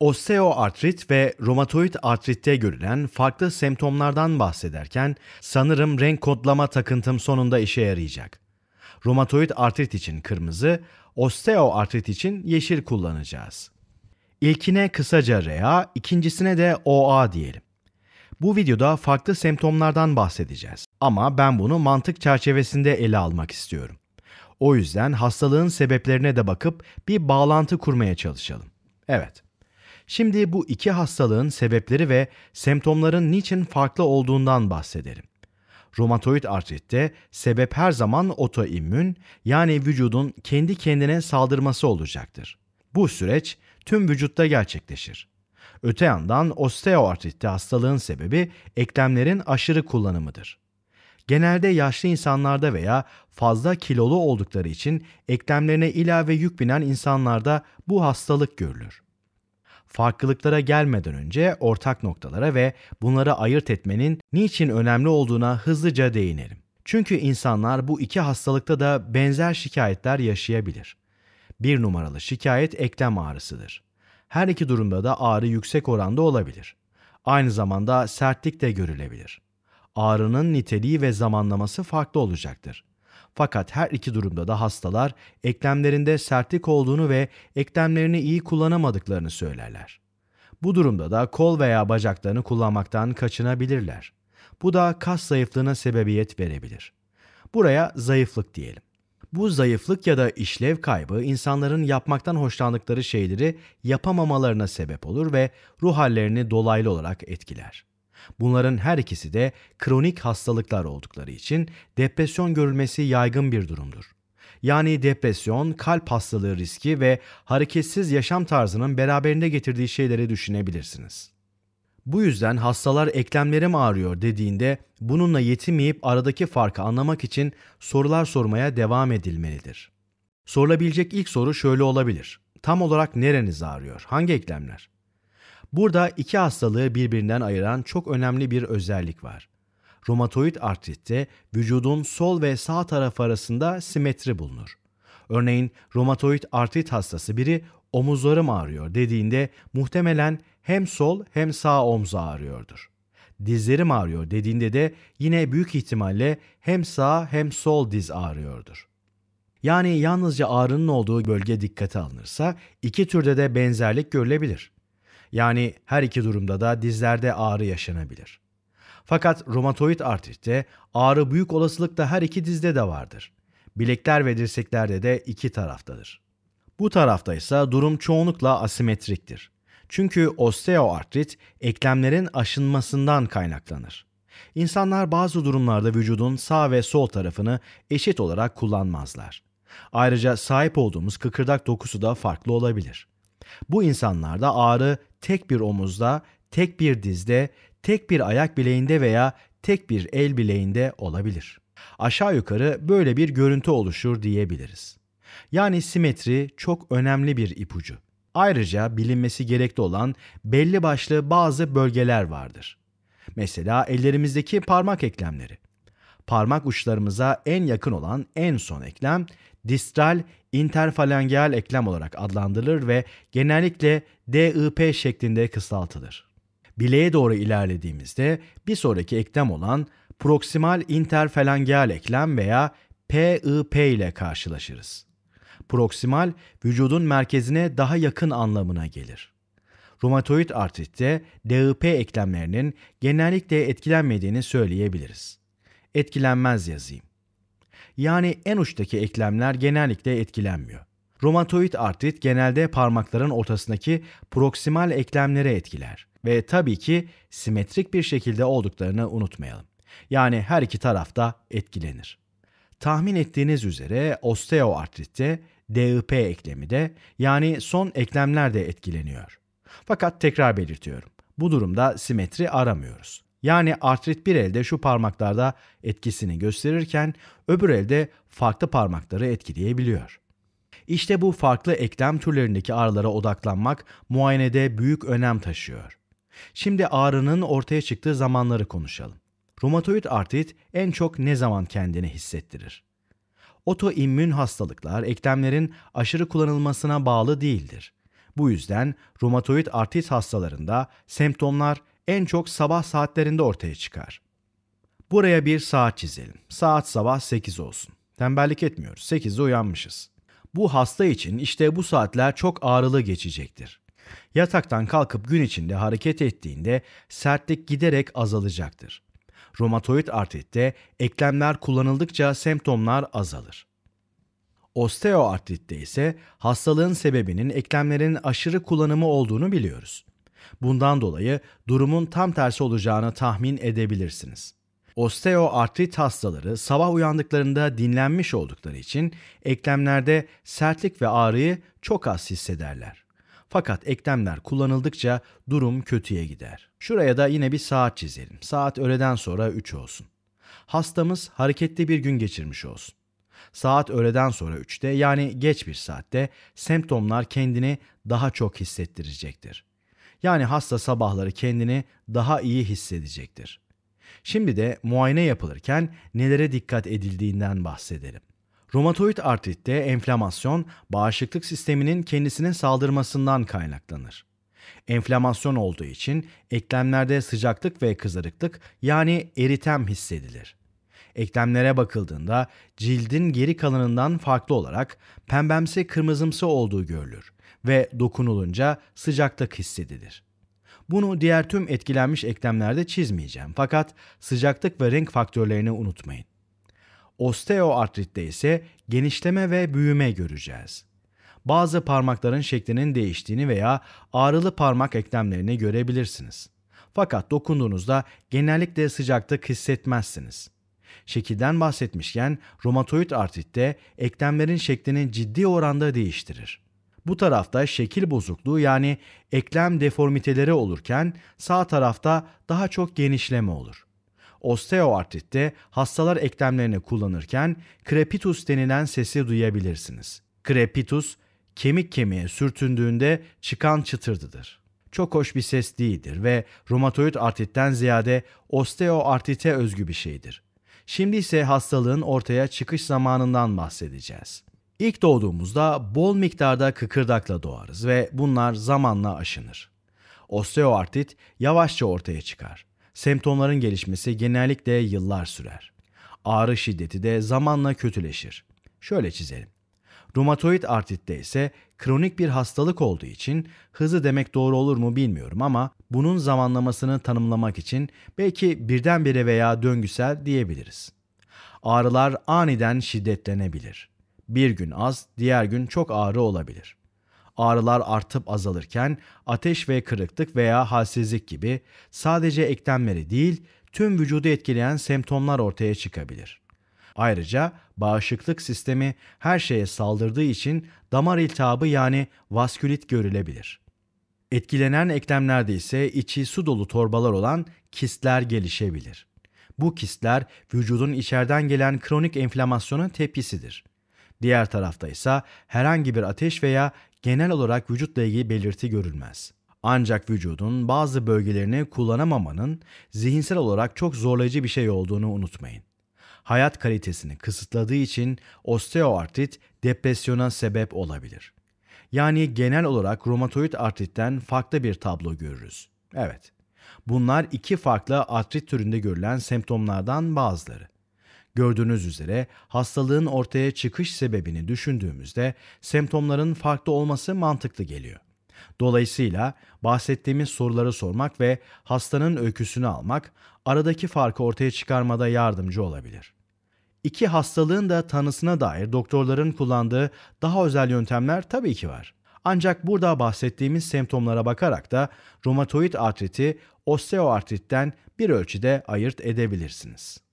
Osteoartrit ve romatoid artritte görülen farklı semptomlardan bahsederken sanırım renk kodlama takıntım sonunda işe yarayacak. Romatoid artrit için kırmızı, osteoartrit için yeşil kullanacağız. İlkine kısaca RA, ikincisine de OA diyelim. Bu videoda farklı semptomlardan bahsedeceğiz ama ben bunu mantık çerçevesinde ele almak istiyorum. O yüzden hastalığın sebeplerine de bakıp bir bağlantı kurmaya çalışalım. Evet, Şimdi bu iki hastalığın sebepleri ve semptomların niçin farklı olduğundan bahsedelim. Romatoid artritte sebep her zaman otoimmün yani vücudun kendi kendine saldırması olacaktır. Bu süreç tüm vücutta gerçekleşir. Öte yandan osteoartritte hastalığın sebebi eklemlerin aşırı kullanımıdır. Genelde yaşlı insanlarda veya fazla kilolu oldukları için eklemlerine ilave yük binen insanlarda bu hastalık görülür farklılıklara gelmeden önce ortak noktalara ve bunları ayırt etmenin niçin önemli olduğuna hızlıca değinelim. Çünkü insanlar bu iki hastalıkta da benzer şikayetler yaşayabilir. Bir numaralı şikayet eklem ağrısıdır. Her iki durumda da ağrı yüksek oranda olabilir. Aynı zamanda sertlik de görülebilir. Ağrının niteliği ve zamanlaması farklı olacaktır. Fakat her iki durumda da hastalar eklemlerinde sertlik olduğunu ve eklemlerini iyi kullanamadıklarını söylerler. Bu durumda da kol veya bacaklarını kullanmaktan kaçınabilirler. Bu da kas zayıflığına sebebiyet verebilir. Buraya zayıflık diyelim. Bu zayıflık ya da işlev kaybı insanların yapmaktan hoşlandıkları şeyleri yapamamalarına sebep olur ve ruh hallerini dolaylı olarak etkiler. Bunların her ikisi de kronik hastalıklar oldukları için depresyon görülmesi yaygın bir durumdur. Yani depresyon, kalp hastalığı riski ve hareketsiz yaşam tarzının beraberinde getirdiği şeyleri düşünebilirsiniz. Bu yüzden hastalar eklemlerim ağrıyor dediğinde bununla yetinmeyip aradaki farkı anlamak için sorular sormaya devam edilmelidir. Sorulabilecek ilk soru şöyle olabilir. Tam olarak nereniz ağrıyor? Hangi eklemler? Burada iki hastalığı birbirinden ayıran çok önemli bir özellik var. Romatoid artritte vücudun sol ve sağ taraf arasında simetri bulunur. Örneğin romatoid artrit hastası biri omuzlarım ağrıyor dediğinde muhtemelen hem sol hem sağ omuz ağrıyordur. Dizlerim ağrıyor dediğinde de yine büyük ihtimalle hem sağ hem sol diz ağrıyordur. Yani yalnızca ağrının olduğu bölge dikkate alınırsa iki türde de benzerlik görülebilir. Yani her iki durumda da dizlerde ağrı yaşanabilir. Fakat romatoid artritte ağrı büyük olasılıkla her iki dizde de vardır. Bilekler ve dirseklerde de iki taraftadır. Bu tarafta ise durum çoğunlukla asimetriktir. Çünkü osteoartrit eklemlerin aşınmasından kaynaklanır. İnsanlar bazı durumlarda vücudun sağ ve sol tarafını eşit olarak kullanmazlar. Ayrıca sahip olduğumuz kıkırdak dokusu da farklı olabilir. Bu insanlarda ağrı tek bir omuzda, tek bir dizde, tek bir ayak bileğinde veya tek bir el bileğinde olabilir. Aşağı yukarı böyle bir görüntü oluşur diyebiliriz. Yani simetri çok önemli bir ipucu. Ayrıca bilinmesi gerekli olan belli başlı bazı bölgeler vardır. Mesela ellerimizdeki parmak eklemleri. Parmak uçlarımıza en yakın olan en son eklem distral interfalangeal eklem olarak adlandırılır ve genellikle DIP şeklinde kısaltılır. Bileğe doğru ilerlediğimizde bir sonraki eklem olan proksimal interfalangeal eklem veya PIP ile karşılaşırız. Proksimal, vücudun merkezine daha yakın anlamına gelir. Romatoid artritte DIP eklemlerinin genellikle etkilenmediğini söyleyebiliriz. Etkilenmez yazayım. Yani en uçtaki eklemler genellikle etkilenmiyor. Romatoid artrit genelde parmakların ortasındaki proksimal eklemlere etkiler ve tabii ki simetrik bir şekilde olduklarını unutmayalım. Yani her iki tarafta etkilenir. Tahmin ettiğiniz üzere osteoartritte DIP eklemi de yani son eklemler de etkileniyor. Fakat tekrar belirtiyorum. Bu durumda simetri aramıyoruz. Yani artrit bir elde şu parmaklarda etkisini gösterirken öbür elde farklı parmakları etkileyebiliyor. İşte bu farklı eklem türlerindeki ağrılara odaklanmak muayenede büyük önem taşıyor. Şimdi ağrının ortaya çıktığı zamanları konuşalım. Romatoid artrit en çok ne zaman kendini hissettirir? Otoimmün hastalıklar eklemlerin aşırı kullanılmasına bağlı değildir. Bu yüzden romatoid artrit hastalarında semptomlar en çok sabah saatlerinde ortaya çıkar. Buraya bir saat çizelim. Saat sabah 8 olsun. Tembellik etmiyoruz. 8'de uyanmışız. Bu hasta için işte bu saatler çok ağrılı geçecektir. Yataktan kalkıp gün içinde hareket ettiğinde sertlik giderek azalacaktır. Romatoid artritte eklemler kullanıldıkça semptomlar azalır. Osteoartritte ise hastalığın sebebinin eklemlerin aşırı kullanımı olduğunu biliyoruz. Bundan dolayı durumun tam tersi olacağını tahmin edebilirsiniz. Osteoartrit hastaları sabah uyandıklarında dinlenmiş oldukları için eklemlerde sertlik ve ağrıyı çok az hissederler. Fakat eklemler kullanıldıkça durum kötüye gider. Şuraya da yine bir saat çizelim. Saat öğleden sonra 3 olsun. Hastamız hareketli bir gün geçirmiş olsun. Saat öğleden sonra 3'te yani geç bir saatte semptomlar kendini daha çok hissettirecektir. Yani hasta sabahları kendini daha iyi hissedecektir. Şimdi de muayene yapılırken nelere dikkat edildiğinden bahsedelim. Romatoid artritte enflamasyon bağışıklık sisteminin kendisine saldırmasından kaynaklanır. Enflamasyon olduğu için eklemlerde sıcaklık ve kızarıklık yani eritem hissedilir. Eklemlere bakıldığında cildin geri kalanından farklı olarak pembemsi kırmızımsı olduğu görülür ve dokunulunca sıcaklık hissedilir. Bunu diğer tüm etkilenmiş eklemlerde çizmeyeceğim fakat sıcaklık ve renk faktörlerini unutmayın. Osteoartritte ise genişleme ve büyüme göreceğiz. Bazı parmakların şeklinin değiştiğini veya ağrılı parmak eklemlerini görebilirsiniz. Fakat dokunduğunuzda genellikle sıcaklık hissetmezsiniz. Şekilden bahsetmişken romatoid artrit eklemlerin şeklini ciddi oranda değiştirir. Bu tarafta şekil bozukluğu yani eklem deformiteleri olurken sağ tarafta daha çok genişleme olur. Osteoartritte hastalar eklemlerini kullanırken krepitus denilen sesi duyabilirsiniz. Krepitus kemik kemiğe sürtündüğünde çıkan çıtırdıdır. Çok hoş bir ses değildir ve romatoid artritten ziyade osteoartrite özgü bir şeydir. Şimdi ise hastalığın ortaya çıkış zamanından bahsedeceğiz. İlk doğduğumuzda bol miktarda kıkırdakla doğarız ve bunlar zamanla aşınır. Osteoartrit yavaşça ortaya çıkar. Semptomların gelişmesi genellikle yıllar sürer. Ağrı şiddeti de zamanla kötüleşir. Şöyle çizelim. Rumatoid artritte ise kronik bir hastalık olduğu için hızı demek doğru olur mu bilmiyorum ama bunun zamanlamasını tanımlamak için belki birdenbire veya döngüsel diyebiliriz. Ağrılar aniden şiddetlenebilir. Bir gün az, diğer gün çok ağrı olabilir. Ağrılar artıp azalırken ateş ve kırıklık veya halsizlik gibi sadece eklemleri değil tüm vücudu etkileyen semptomlar ortaya çıkabilir. Ayrıca bağışıklık sistemi her şeye saldırdığı için damar iltihabı yani vaskülit görülebilir.'' Etkilenen eklemlerde ise içi su dolu torbalar olan kistler gelişebilir. Bu kistler vücudun içeriden gelen kronik enflamasyonun tepkisidir. Diğer tarafta ise herhangi bir ateş veya genel olarak vücutla ilgili belirti görülmez. Ancak vücudun bazı bölgelerini kullanamamanın zihinsel olarak çok zorlayıcı bir şey olduğunu unutmayın. Hayat kalitesini kısıtladığı için osteoartrit depresyona sebep olabilir. Yani genel olarak romatoid artritten farklı bir tablo görürüz. Evet, bunlar iki farklı artrit türünde görülen semptomlardan bazıları. Gördüğünüz üzere hastalığın ortaya çıkış sebebini düşündüğümüzde semptomların farklı olması mantıklı geliyor. Dolayısıyla bahsettiğimiz soruları sormak ve hastanın öyküsünü almak aradaki farkı ortaya çıkarmada yardımcı olabilir iki hastalığın da tanısına dair doktorların kullandığı daha özel yöntemler tabii ki var. Ancak burada bahsettiğimiz semptomlara bakarak da romatoid artriti osteoartritten bir ölçüde ayırt edebilirsiniz.